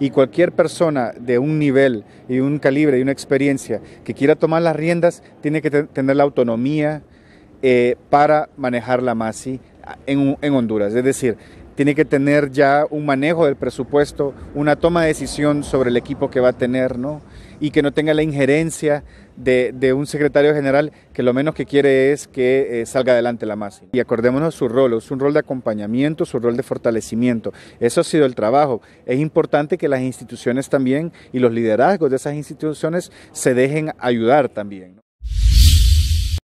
Y cualquier persona de un nivel y un calibre y una experiencia que quiera tomar las riendas tiene que tener la autonomía, eh, para manejar la MASI en, Honduras. Es decir, tiene que tener ya un manejo del presupuesto, una toma de decisión sobre el equipo que va a tener, ¿no? Y que no tenga la injerencia de, un secretario general que lo menos que quiere es que eh, salga adelante la Masi. Y acordémonos su rol, es un rol de acompañamiento, su rol de fortalecimiento. Eso ha sido el trabajo. Es importante que las instituciones también y los liderazgos de esas instituciones se dejen ayudar también.